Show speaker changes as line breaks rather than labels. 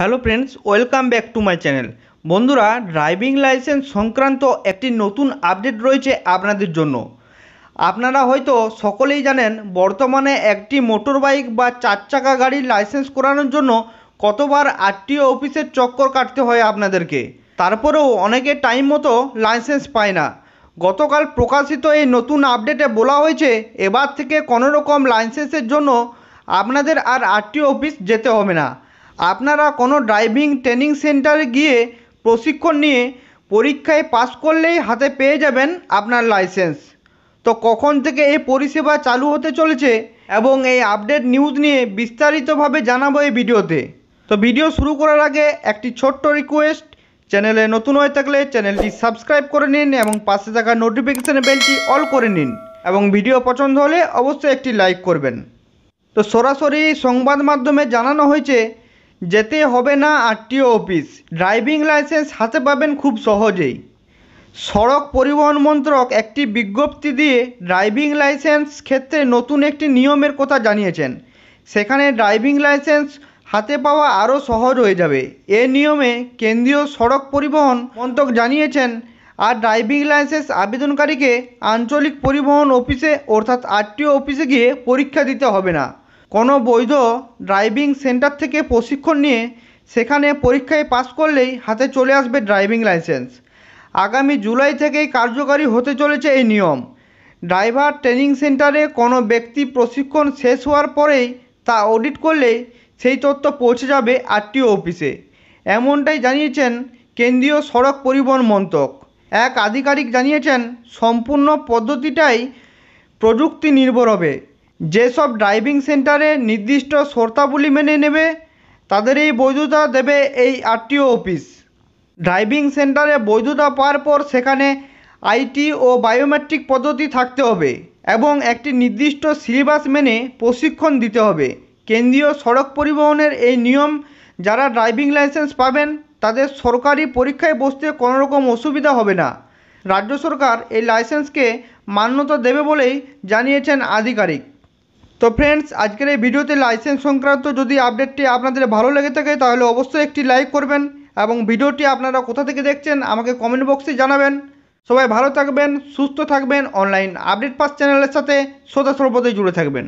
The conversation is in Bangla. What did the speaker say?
hello friends welcome back to my channel বন্ধুরা ড্রাইভিং লাইসেন্স সংক্রান্ত একটি নতুন আপডেট রয়েছে আপনাদের জন্য আপনারা হয়তো সকলেই জানেন বর্তমানে একটি মোটর বাইক বা চার চাকা গাড়ির লাইসেন্স করানোর জন্য কতবার আরটিও অফিসের চক্কর কাটতে হয় আপনাদেরকে তারপরেও অনেকে টাইম মতো লাইসেন্স পায় না গতকাল প্রকাশিত এই নতুন আপডেটে বলা হয়েছে এবার থেকে কোনোরকম লাইসেন্সের জন্য আপনাদের আর আরটিও অফিস যেতে হবে না আপনারা কোনো ড্রাইভিং ট্রেনিং সেন্টারে গিয়ে প্রশিক্ষণ নিয়ে পরীক্ষায় পাস করলেই হাতে পেয়ে যাবেন আপনার লাইসেন্স তো কখন থেকে এই পরিষেবা চালু হতে চলেছে এবং এই আপডেট নিউজ নিয়ে বিস্তারিতভাবে জানাবো এই ভিডিওতে তো ভিডিও শুরু করার আগে একটি ছোট্ট রিকোয়েস্ট চ্যানেলে নতুন হয়ে থাকলে চ্যানেলটি সাবস্ক্রাইব করে নিন এবং পাশে থাকা নোটিফিকেশান বেলটি অল করে নিন এবং ভিডিও পছন্দ হলে অবশ্যই একটি লাইক করবেন তো সরাসরি সংবাদ মাধ্যমে জানানো হয়েছে যেতে হবে না আরটিও অফিস ড্রাইভিং লাইসেন্স হাতে পাবেন খুব সহজেই সড়ক পরিবহন মন্ত্রক একটি বিজ্ঞপ্তি দিয়ে ড্রাইভিং লাইসেন্স ক্ষেত্রে নতুন একটি নিয়মের কথা জানিয়েছেন সেখানে ড্রাইভিং লাইসেন্স হাতে পাওয়া আরও সহজ হয়ে যাবে এ নিয়মে কেন্দ্রীয় সড়ক পরিবহন মন্ত্রক জানিয়েছেন আর ড্রাইভিং লাইসেন্স আবেদনকারীকে আঞ্চলিক পরিবহন অফিসে অর্থাৎ আরটিও অফিসে গিয়ে পরীক্ষা দিতে হবে না কোনো বৈধ ড্রাইভিং সেন্টার থেকে প্রশিক্ষণ নিয়ে সেখানে পরীক্ষায় পাস করলেই হাতে চলে আসবে ড্রাইভিং লাইসেন্স আগামী জুলাই থেকেই কার্যকারী হতে চলেছে এই নিয়ম ড্রাইভার ট্রেনিং সেন্টারে কোনো ব্যক্তি প্রশিক্ষণ শেষ হওয়ার পরেই তা অডিট করলেই সেই তথ্য পৌঁছে যাবে আরটিও অফিসে এমনটাই জানিয়েছেন কেন্দ্রীয় সড়ক পরিবহন মন্ত্রক এক আধিকারিক জানিয়েছেন সম্পূর্ণ পদ্ধতিটাই প্রযুক্তি নির্ভর হবে যেসব ড্রাইভিং সেন্টারে নির্দিষ্ট শর্তাবলী মেনে নেবে তাদের এই বৈধতা দেবে এই আরটিও অফিস ড্রাইভিং সেন্টারে বৈধতা পাওয়ার পর সেখানে আইটি ও বায়োমেট্রিক পদ্ধতি থাকতে হবে এবং একটি নির্দিষ্ট সিলেবাস মেনে প্রশিক্ষণ দিতে হবে কেন্দ্রীয় সড়ক পরিবহনের এই নিয়ম যারা ড্রাইভিং লাইসেন্স পাবেন তাদের সরকারি পরীক্ষায় বসতে কোনো রকম অসুবিধা হবে না রাজ্য সরকার এই লাইসেন্সকে মান্যতা দেবে বলেই জানিয়েছেন আধিকারিক তো ফ্রেন্ডস আজকের এই ভিডিওতে লাইসেন্স সংক্রান্ত যদি আপডেটটি আপনাদের ভালো লেগে থাকে তাহলে অবশ্যই একটি লাইক করবেন এবং ভিডিওটি আপনারা কোথা থেকে দেখছেন আমাকে কমেন্ট বক্সে জানাবেন সবাই ভালো থাকবেন সুস্থ থাকবেন অনলাইন আপডেট পাস চ্যানেলের সাথে সদা সর্বদাই জুড়ে থাকবেন